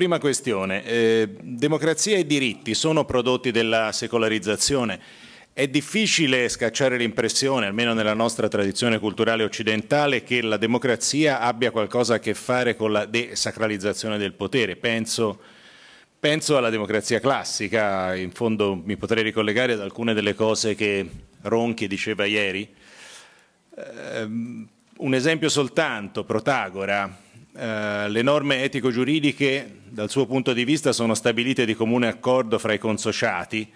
Prima questione, eh, democrazia e diritti sono prodotti della secolarizzazione. È difficile scacciare l'impressione, almeno nella nostra tradizione culturale occidentale, che la democrazia abbia qualcosa a che fare con la desacralizzazione del potere. Penso, penso alla democrazia classica, in fondo mi potrei ricollegare ad alcune delle cose che Ronchi diceva ieri. Eh, un esempio soltanto, Protagora, eh, le norme etico-giuridiche dal suo punto di vista sono stabilite di comune accordo fra i consociati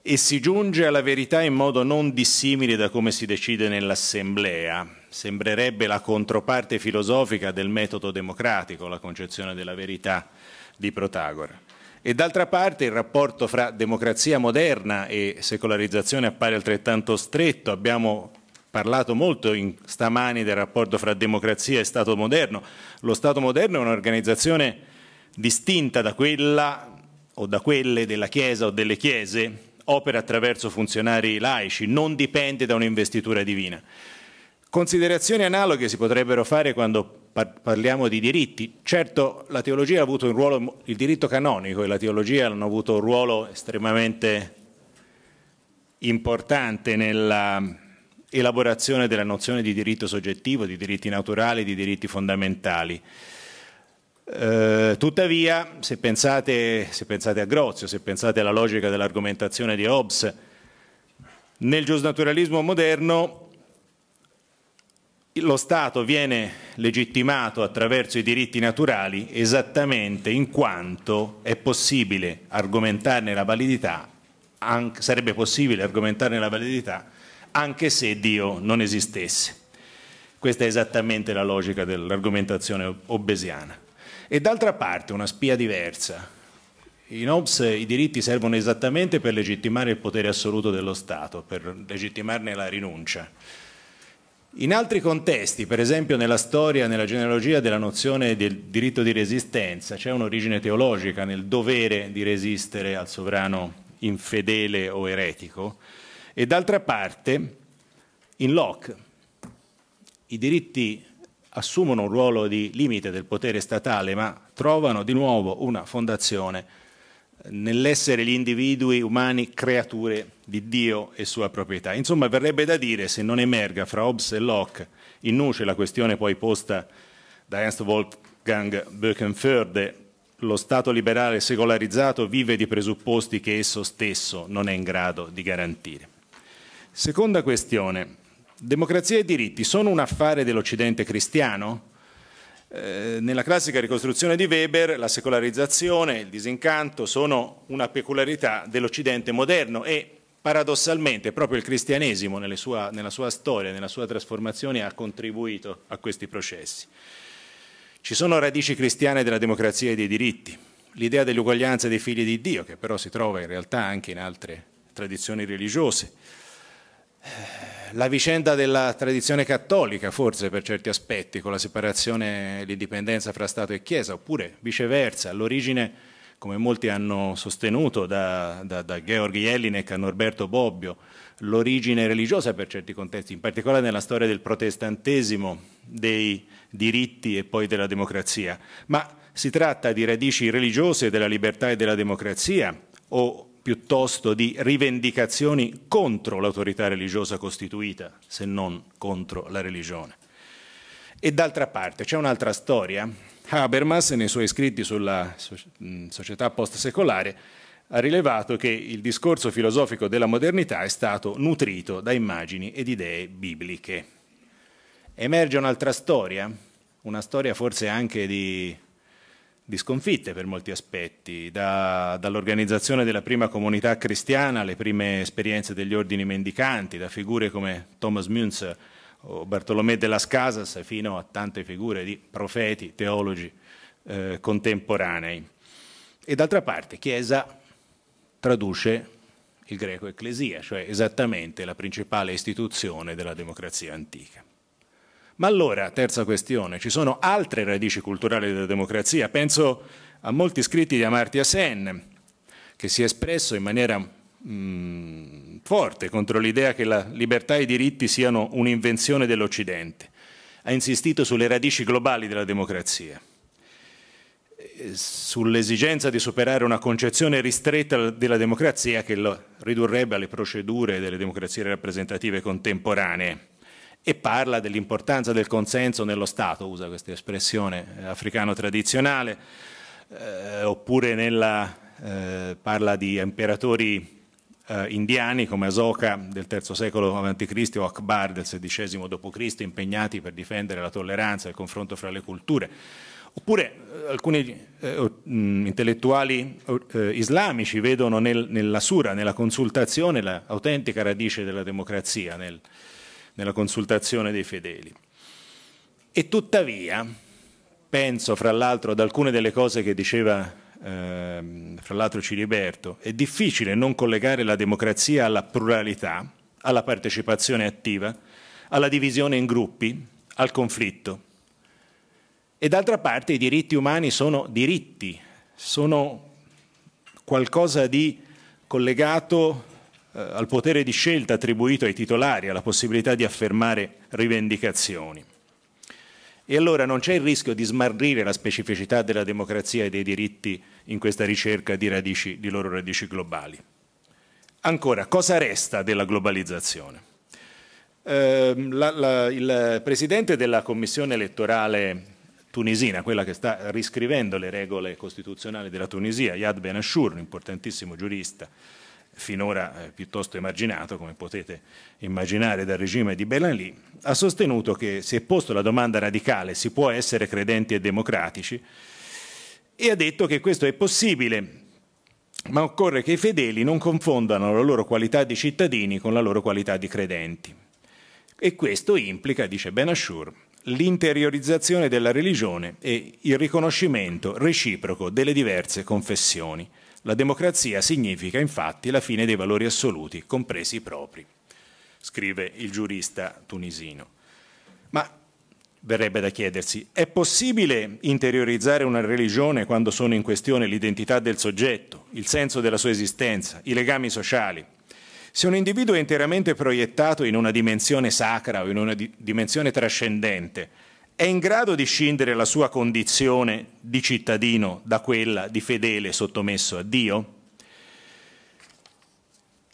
e si giunge alla verità in modo non dissimile da come si decide nell'assemblea. Sembrerebbe la controparte filosofica del metodo democratico, la concezione della verità di Protagora. E d'altra parte il rapporto fra democrazia moderna e secolarizzazione appare altrettanto stretto. Abbiamo parlato molto in, stamani del rapporto fra democrazia e Stato moderno. Lo Stato moderno è un'organizzazione distinta da quella o da quelle della Chiesa o delle Chiese, opera attraverso funzionari laici, non dipende da un'investitura divina. Considerazioni analoghe si potrebbero fare quando parliamo di diritti. Certo, la teologia ha avuto un ruolo, il diritto canonico e la teologia hanno avuto un ruolo estremamente importante nella elaborazione della nozione di diritto soggettivo, di diritti naturali, di diritti fondamentali. Eh, tuttavia, se pensate, se pensate, a Grozio, se pensate alla logica dell'argomentazione di Hobbes, nel giusnaturalismo moderno lo Stato viene legittimato attraverso i diritti naturali esattamente in quanto è possibile argomentarne la validità, anche, sarebbe possibile argomentarne la validità anche se Dio non esistesse. Questa è esattamente la logica dell'argomentazione obesiana. E d'altra parte una spia diversa. In Hobbes i diritti servono esattamente per legittimare il potere assoluto dello Stato, per legittimarne la rinuncia. In altri contesti, per esempio nella storia, nella genealogia della nozione del diritto di resistenza, c'è un'origine teologica nel dovere di resistere al sovrano infedele o eretico, e d'altra parte, in Locke, i diritti assumono un ruolo di limite del potere statale, ma trovano di nuovo una fondazione nell'essere gli individui umani creature di Dio e sua proprietà. Insomma, verrebbe da dire, se non emerga fra Hobbes e Locke in nuce la questione poi posta da Ernst Wolfgang Böckenförde, lo Stato liberale secolarizzato vive di presupposti che esso stesso non è in grado di garantire. Seconda questione, Democrazia e diritti sono un affare dell'Occidente cristiano? Eh, nella classica ricostruzione di Weber la secolarizzazione, il disincanto sono una peculiarità dell'Occidente moderno e paradossalmente proprio il cristianesimo sua, nella sua storia, nella sua trasformazione ha contribuito a questi processi. Ci sono radici cristiane della democrazia e dei diritti, l'idea dell'uguaglianza dei figli di Dio che però si trova in realtà anche in altre tradizioni religiose eh, la vicenda della tradizione cattolica, forse per certi aspetti, con la separazione e l'indipendenza fra Stato e Chiesa, oppure viceversa, l'origine, come molti hanno sostenuto, da, da, da Georg Jelinek a Norberto Bobbio, l'origine religiosa per certi contesti, in particolare nella storia del protestantesimo, dei diritti e poi della democrazia. Ma si tratta di radici religiose della libertà e della democrazia o piuttosto di rivendicazioni contro l'autorità religiosa costituita, se non contro la religione. E d'altra parte c'è un'altra storia. Habermas, nei suoi scritti sulla società postsecolare, ha rilevato che il discorso filosofico della modernità è stato nutrito da immagini ed idee bibliche. Emerge un'altra storia, una storia forse anche di di sconfitte per molti aspetti, da, dall'organizzazione della prima comunità cristiana alle prime esperienze degli ordini mendicanti, da figure come Thomas Münzer o Bartolomé de las Casas fino a tante figure di profeti, teologi eh, contemporanei. E d'altra parte, Chiesa traduce il greco ecclesia, cioè esattamente la principale istituzione della democrazia antica. Ma allora, terza questione, ci sono altre radici culturali della democrazia. Penso a molti scritti di Amartya Sen, che si è espresso in maniera mh, mm, forte contro l'idea che la libertà e i diritti siano un'invenzione dell'Occidente. Ha insistito sulle radici globali della democrazia eh, sull'esigenza di superare una concezione ristretta della democrazia che lo ridurrebbe alle procedure delle democrazie rappresentative contemporanee e parla dell'importanza del consenso nello Stato, usa questa espressione eh, africano tradizionale, eh, oppure nella, eh, parla di imperatori eh, indiani come Asoka del III secolo a.C. o Akbar del XVI d.C. impegnati per difendere la tolleranza e il confronto fra le culture. Oppure eh, alcuni eh, intellettuali islamici vedono nel, nella sura, nella consultazione, l'autentica radice della democrazia, nel, nella consultazione dei fedeli. E tuttavia, penso fra l'altro ad alcune delle cose che diceva eh, fra l'altro Ciliberto, è difficile non collegare la democrazia alla pluralità, alla partecipazione attiva, alla divisione in gruppi, al conflitto. E d'altra parte i diritti umani sono diritti, sono qualcosa di collegato eh, al potere di scelta attribuito ai titolari, alla possibilità di affermare rivendicazioni. E allora non c'è il rischio di smarrire la specificità della democrazia e dei diritti in questa ricerca di, radici, di loro radici globali. Ancora, cosa resta della globalizzazione? Eh, la, la, il presidente della commissione elettorale tunisina, quella che sta riscrivendo le regole costituzionali della Tunisia, Yad Ben Ashur, un importantissimo giurista, finora eh, piuttosto emarginato, come potete immaginare, dal regime di Ben Ali, ha sostenuto che si è posto la domanda radicale si può essere credenti e democratici e ha detto che questo è possibile, ma occorre che i fedeli non confondano la loro qualità di cittadini con la loro qualità di credenti. E questo implica, dice Ben Ashur, l'interiorizzazione della religione e il riconoscimento reciproco delle diverse confessioni. La democrazia significa infatti la fine dei valori assoluti, compresi i propri, scrive il giurista tunisino. Ma verrebbe da chiedersi, è possibile interiorizzare una religione quando sono in questione l'identità del soggetto, il senso della sua esistenza, i legami sociali? Se un individuo è interamente proiettato in una dimensione sacra o in una di- dimensione trascendente, è in grado di scindere la sua condizione di cittadino da quella di fedele sottomesso a Dio?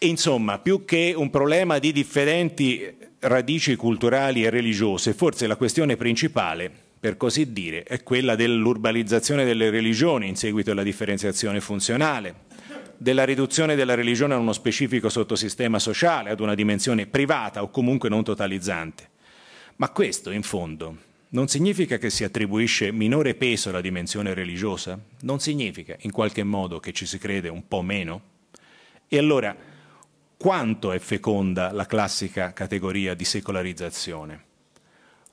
Insomma, più che un problema di differenti radici culturali e religiose, forse la questione principale, per così dire, è quella dell'urbanizzazione delle religioni in seguito alla differenziazione funzionale, della riduzione della religione a uno specifico sottosistema sociale, ad una dimensione privata o comunque non totalizzante. Ma questo, in fondo, non significa che si attribuisce minore peso alla dimensione religiosa? Non significa in qualche modo che ci si crede un po' meno? E allora quanto è feconda la classica categoria di secolarizzazione?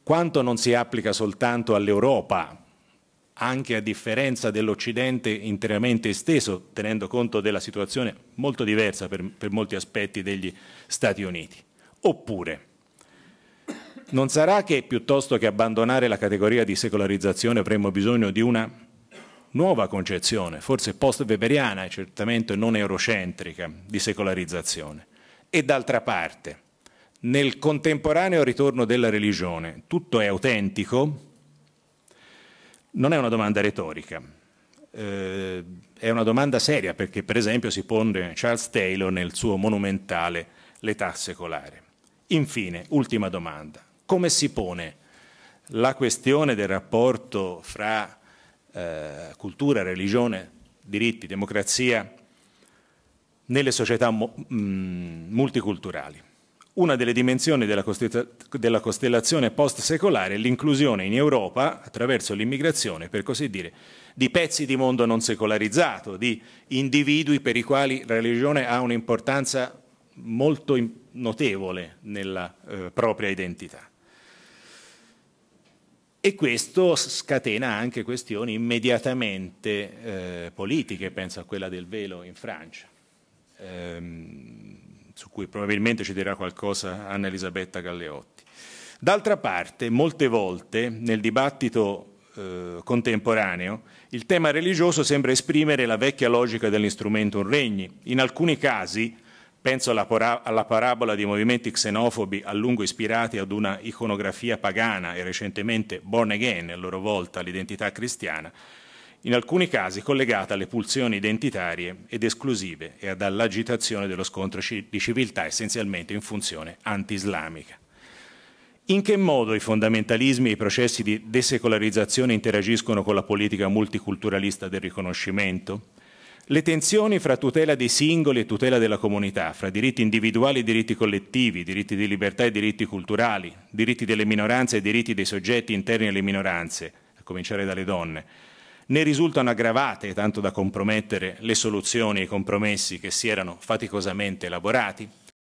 Quanto non si applica soltanto all'Europa, anche a differenza dell'Occidente interamente esteso, tenendo conto della situazione molto diversa per, per molti aspetti degli Stati Uniti? Oppure, non sarà che piuttosto che abbandonare la categoria di secolarizzazione avremmo bisogno di una nuova concezione, forse post-weberiana e certamente non eurocentrica, di secolarizzazione. E d'altra parte, nel contemporaneo ritorno della religione, tutto è autentico? Non è una domanda retorica, eh, è una domanda seria perché per esempio si pone Charles Taylor nel suo monumentale L'età secolare. Infine, ultima domanda. Come si pone la questione del rapporto fra eh, cultura, religione, diritti, democrazia nelle società mo- mh, mm, multiculturali? Una delle dimensioni della, coste- della costellazione post-secolare è l'inclusione in Europa, attraverso l'immigrazione, per così dire, di pezzi di mondo non secolarizzato, di individui per i quali la religione ha un'importanza molto notevole nella eh, propria identità. E questo scatena anche questioni immediatamente eh, politiche, penso a quella del velo in Francia, ehm, su cui probabilmente ci dirà qualcosa Anna Elisabetta Galleotti. D'altra parte, molte volte nel dibattito eh, contemporaneo il tema religioso sembra esprimere la vecchia logica dell'instrumento un regni. In alcuni casi Penso alla, para- alla parabola di movimenti xenofobi a lungo ispirati ad una iconografia pagana e recentemente born again, a loro volta, l'identità cristiana, in alcuni casi collegata alle pulsioni identitarie ed esclusive e all'agitazione dello scontro di civiltà essenzialmente in funzione anti-islamica. In che modo i fondamentalismi e i processi di desecolarizzazione interagiscono con la politica multiculturalista del riconoscimento? Le tensioni fra tutela dei singoli e tutela della comunità, fra diritti individuali e diritti collettivi, diritti di libertà e diritti culturali, diritti delle minoranze e diritti dei soggetti interni alle minoranze, a cominciare dalle donne, ne risultano aggravate tanto da compromettere le soluzioni e i compromessi che si erano faticosamente elaborati